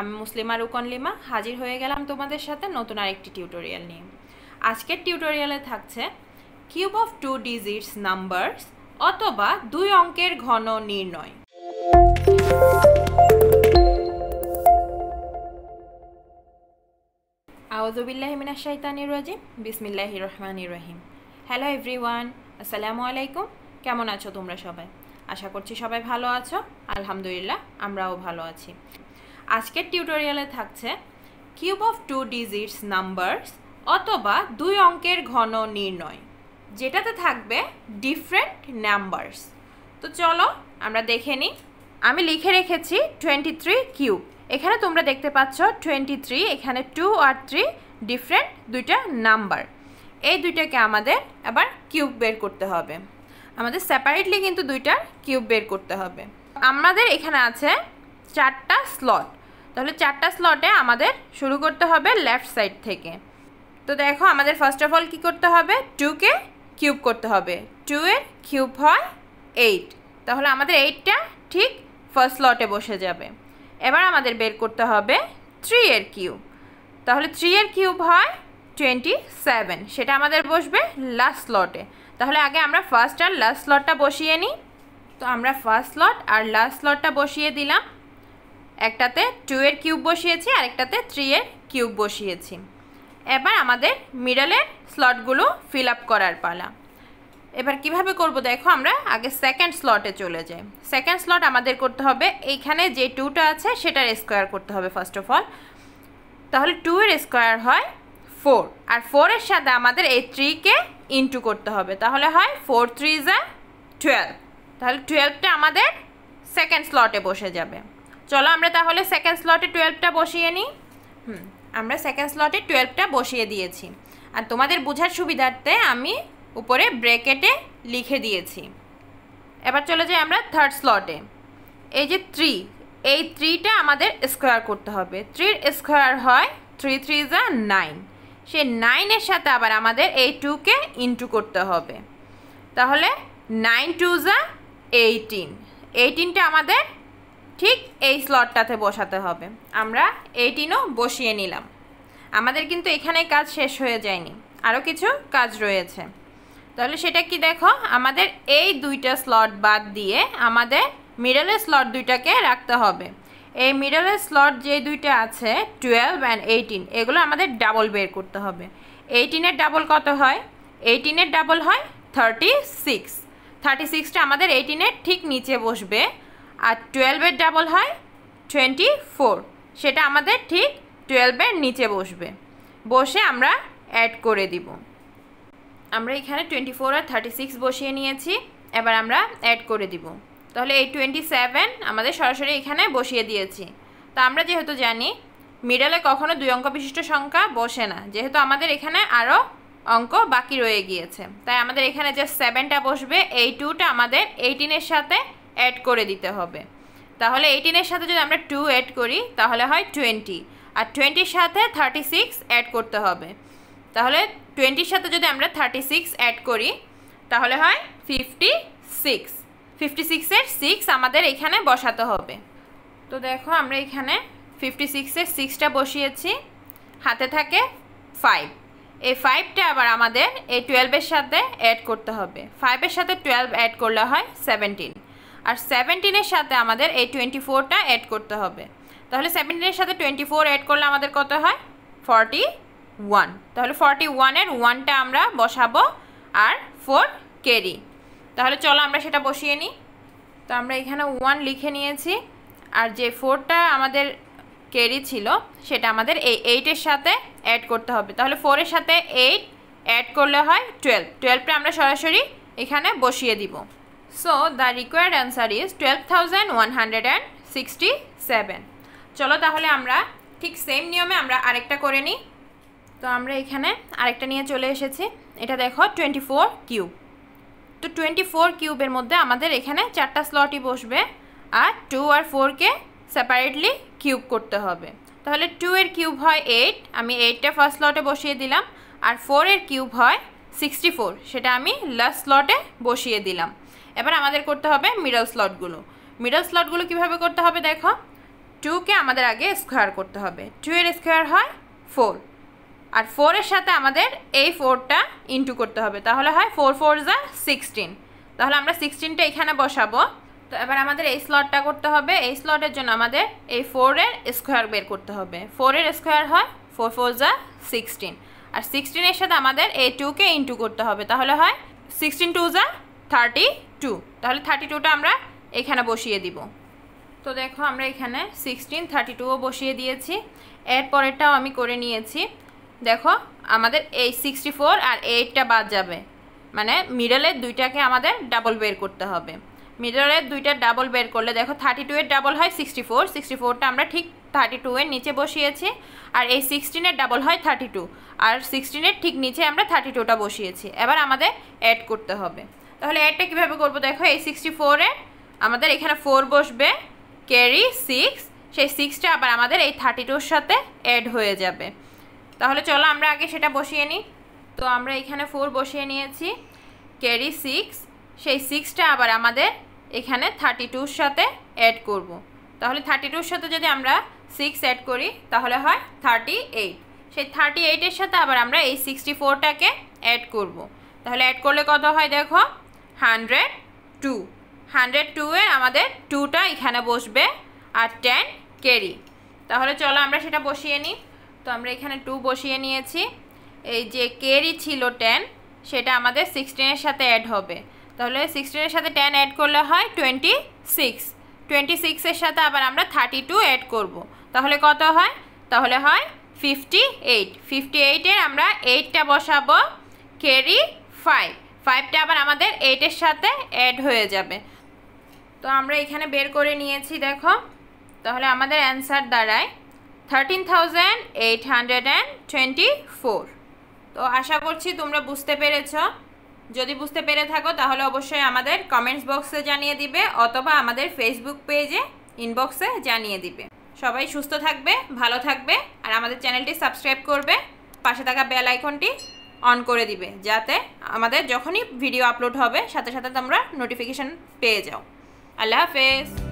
আমি মুসলিমা লিমা হাজির হয়ে গেলাম তোমাদের সাথে নতুন আরেকটি টিউটোরিয়াল নিয়ে আজকের টিউটোরিয়ালে থাকছে cube of two digits numbers অথবা দুই অঙ্কের ঘন নির্ণয় আউজুবিল্লাহ শাহতানি রাজিম বিসমিল্লাহ রহমান রহিম হ্যালো এভরিওয়ান আসসালামু আলাইকুম কেমন আছো তোমরা সবাই আশা করছি সবাই ভালো আছো আলহামদুলিল্লাহ আমরাও ভালো আছি আজকের টিউটোরিয়ালে থাকছে cube of two digits numbers অথবা দুই অঙ্কের ঘন নির্ণয় যেটাতে থাকবে ডিফারেন্ট নাম্বারস তো চলো আমরা দেখে নিই আমি লিখে রেখেছি টোয়েন্টি থ্রি কিউব এখানে তোমরা দেখতে পাচ্ছ টোয়েন্টি থ্রি এখানে টু আর থ্রি ডিফারেন্ট দুইটা নাম্বার এই দুইটাকে আমাদের আবার কিউব বের করতে হবে আমাদের সেপারেটলি কিন্তু দুইটা কিউব বের করতে হবে আমাদের এখানে আছে চারটা স্লট তাহলে চারটা স্লটে আমাদের শুরু করতে হবে লেফট সাইড থেকে তো দেখো আমাদের ফার্স্ট অফ অল কী করতে হবে টুকে কিউব করতে হবে টু এর কিউব হয় এইট তাহলে আমাদের এইটটা ঠিক ফার্স্ট স্লটে বসে যাবে এবার আমাদের বের করতে হবে থ্রি এর কিউব তাহলে থ্রি এর কিউব হয় টোয়েন্টি সেভেন সেটা আমাদের বসবে লাস্ট স্লটে তাহলে আগে আমরা ফার্স্ট আর লাস্ট স্লটটা বসিয়ে নিই তো আমরা ফার্স্ট স্লট আর লাস্ট স্লটটা বসিয়ে দিলাম একটাতে টু এর কিউব বসিয়েছি আরেকটাতে থ্রি এর কিউব বসিয়েছি এবার আমাদের মিডলের স্লটগুলো ফিল আপ করার পালা এবার কিভাবে করব দেখো আমরা আগে সেকেন্ড স্লটে চলে যাই সেকেন্ড স্লট আমাদের করতে হবে এইখানে যে টুটা আছে সেটার স্কোয়ার করতে হবে ফার্স্ট অফ অল তাহলে টু এর স্কোয়ার হয় ফোর আর ফোরের সাথে আমাদের এই থ্রিকে ইন্টু করতে হবে তাহলে হয় ফোর থ্রি যা টুয়েলভ তাহলে টুয়েলভটা আমাদের সেকেন্ড স্লটে বসে যাবে চলো আমরা তাহলে সেকেন্ড স্লটে টুয়েলভটা বসিয়ে নিই হুম আমরা সেকেন্ড স্লটে টুয়েলভটা বসিয়ে দিয়েছি আর তোমাদের বোঝার সুবিধার্থে আমি উপরে ব্রেকেটে লিখে দিয়েছি এবার চলে যাই আমরা থার্ড স্লটে এই যে থ্রি এই থ্রিটা আমাদের স্কোয়ার করতে হবে থ্রির স্কোয়ার হয় থ্রি থ্রি যা নাইন সে নাইনের সাথে আবার আমাদের এই টুকে ইনটু করতে হবে তাহলে নাইন টু যা এইটিন এইটিনটা আমাদের ঠিক এই স্লটটাতে বসাতে হবে আমরা এইটিনও বসিয়ে নিলাম আমাদের কিন্তু এখানে কাজ শেষ হয়ে যায়নি আরও কিছু কাজ রয়েছে তাহলে সেটা কি দেখো আমাদের এই দুইটা স্লট বাদ দিয়ে আমাদের মিডলের স্লট দুইটাকে রাখতে হবে এই মিডলের স্লট যে দুইটা আছে টুয়েলভ অ্যান্ড এইটিন এগুলো আমাদের ডাবল বের করতে হবে এইটিনের ডাবল কত হয় এইটিনের ডাবল হয় থার্টি সিক্স থার্টি সিক্সটা আমাদের এইটিনের ঠিক নিচে বসবে আর টুয়েলভের ডাবল হয় টোয়েন্টি ফোর সেটা আমাদের ঠিক টুয়েলভের নিচে বসবে বসে আমরা অ্যাড করে দিব আমরা এখানে টোয়েন্টি ফোর আর থার্টি সিক্স বসিয়ে নিয়েছি এবার আমরা অ্যাড করে দিব তাহলে এই টোয়েন্টি সেভেন আমাদের সরাসরি এখানে বসিয়ে দিয়েছি তা আমরা যেহেতু জানি মিডলে কখনো দুই অঙ্ক বিশিষ্ট সংখ্যা বসে না যেহেতু আমাদের এখানে আরও অঙ্ক বাকি রয়ে গিয়েছে তাই আমাদের এখানে যে সেভেনটা বসবে এই টুটা আমাদের এইটিনের সাথে অ্যাড করে দিতে হবে তাহলে এইটিনের সাথে যদি আমরা টু অ্যাড করি তাহলে হয় টোয়েন্টি আর টোয়েন্টির সাথে থার্টি সিক্স অ্যাড করতে হবে তাহলে টোয়েন্টির সাথে যদি আমরা থার্টি সিক্স অ্যাড করি তাহলে হয় ফিফটি সিক্স ফিফটি সিক্সের সিক্স আমাদের এখানে বসাতে হবে তো দেখো আমরা এখানে ফিফটি সিক্সের সিক্সটা বসিয়েছি হাতে থাকে ফাইভ এই ফাইভটা আবার আমাদের এই টুয়েলভের সাথে অ্যাড করতে হবে ফাইভের সাথে টুয়েলভ অ্যাড করলে হয় সেভেন্টিন আর সেভেন্টিনের সাথে আমাদের এই টোয়েন্টি ফোরটা অ্যাড করতে হবে তাহলে সেভেন্টিনের সাথে টোয়েন্টি ফোর অ্যাড করলে আমাদের কত হয় ফর্টি ওয়ান তাহলে ফর্টি ওয়ানের ওয়ানটা আমরা বসাবো আর ফোর কেরি তাহলে চলো আমরা সেটা বসিয়ে নিই তো আমরা এখানে ওয়ান লিখে নিয়েছি আর যে ফোরটা আমাদের কেরি ছিল সেটা আমাদের এই এইটের সাথে অ্যাড করতে হবে তাহলে ফোরের সাথে এইট অ্যাড করলে হয় টুয়েলভ টুয়েলভটা আমরা সরাসরি এখানে বসিয়ে দিব so the twelve So, one hundred and sixty seven চলো তাহলে আমরা ঠিক সেম নিয়মে আমরা আরেকটা করে নিই তো আমরা এখানে আরেকটা নিয়ে চলে এসেছি এটা দেখো টোয়েন্টি ফোর কিউব তো টোয়েন্টি ফোর কিউবের মধ্যে আমাদের এখানে চারটা স্লটই বসবে আর টু আর ফোরকে সেপারেটলি কিউব করতে হবে তাহলে টু এর কিউব হয় এইট আমি এইটটা ফার্স্ট স্লটে বসিয়ে দিলাম আর ফোরের কিউব হয় সিক্সটি ফোর সেটা আমি লাস্ট স্লটে বসিয়ে দিলাম এবার আমাদের করতে হবে মিডল স্লটগুলো মিডল স্লটগুলো কিভাবে করতে হবে দেখো টুকে আমাদের আগে স্কোয়ার করতে হবে টু এর স্কোয়ার হয় ফোর আর ফোরের সাথে আমাদের এই ফোরটা ইন্টু করতে হবে তাহলে হয় ফোর ফোর যা সিক্সটিন তাহলে আমরা সিক্সটিনটা এখানে বসাবো তো এবার আমাদের এই স্লটটা করতে হবে এই স্লটের জন্য আমাদের এই ফোরের স্কোয়ার বের করতে হবে ফোরের স্কোয়ার হয় ফোর ফোর যা সিক্সটিন আর সিক্সটিনের সাথে আমাদের এই টুকে ইন্টু করতে হবে তাহলে হয় সিক্সটিন টু যা থার্টি টু তাহলে থার্টি টুটা আমরা এখানে বসিয়ে দিব তো দেখো আমরা এখানে সিক্সটিন থার্টি টুও বসিয়ে দিয়েছি এর পরেরটাও আমি করে নিয়েছি দেখো আমাদের এই সিক্সটি ফোর আর এইটটা বাদ যাবে মানে মিডলের দুইটাকে আমাদের ডাবল বের করতে হবে মিডলের দুইটা ডাবল বের করলে দেখো থার্টি টু এর ডাবল হয় সিক্সটি ফোর সিক্সটি ফোরটা আমরা ঠিক থার্টি টু এর নিচে বসিয়েছি আর এই সিক্সটিনের ডাবল হয় থার্টি টু আর সিক্সটিনের ঠিক নিচে আমরা থার্টি টুটা বসিয়েছি এবার আমাদের অ্যাড করতে হবে তাহলে এটা কীভাবে করবো দেখো এই সিক্সটি ফোরে আমাদের এখানে ফোর বসবে ক্যারি সিক্স সেই সিক্সটা আবার আমাদের এই থার্টি টুর সাথে অ্যাড হয়ে যাবে তাহলে চলো আমরা আগে সেটা বসিয়ে নিই তো আমরা এখানে ফোর বসিয়ে নিয়েছি ক্যারি সিক্স সেই সিক্সটা আবার আমাদের এখানে থার্টি টুর সাথে অ্যাড করব। তাহলে থার্টি টুর সাথে যদি আমরা সিক্স অ্যাড করি তাহলে হয় থার্টি এইট সেই থার্টি এইটের সাথে আবার আমরা এই সিক্সটি ফোরটাকে অ্যাড করব। তাহলে অ্যাড করলে কত হয় দেখো হান্ড্রেড টু হান্ড্রেড টুয়ের আমাদের টুটা এখানে বসবে আর টেন কেরি তাহলে চলো আমরা সেটা বসিয়ে নিই তো আমরা এখানে টু বসিয়ে নিয়েছি এই যে কেরি ছিল টেন সেটা আমাদের সিক্সটিনের সাথে অ্যাড হবে তাহলে সিক্সটিনের সাথে টেন অ্যাড করলে হয় টোয়েন্টি সিক্স টোয়েন্টি সিক্সের সাথে আবার আমরা থার্টি টু অ্যাড করবো তাহলে কত হয় তাহলে হয় ফিফটি এইট ফিফটি এইটের আমরা এইটটা বসাবো কেরি ফাইভ ফাইভটা আবার আমাদের এইটের সাথে অ্যাড হয়ে যাবে তো আমরা এখানে বের করে নিয়েছি দেখো তাহলে আমাদের অ্যান্সার দাঁড়ায় thirteen thousand eight hundred and twenty four তো আশা করছি তোমরা বুঝতে পেরেছ যদি বুঝতে পেরে থাকো তাহলে অবশ্যই আমাদের কমেন্টস বক্সে জানিয়ে দিবে অথবা আমাদের ফেসবুক পেজে ইনবক্সে জানিয়ে দিবে সবাই সুস্থ থাকবে ভালো থাকবে আর আমাদের চ্যানেলটি সাবস্ক্রাইব করবে পাশে থাকা বেল আইকনটি অন করে দিবে যাতে আমাদের যখনই ভিডিও আপলোড হবে সাথে সাথে তোমরা নোটিফিকেশান পেয়ে যাও আল্লাহ হাফেজ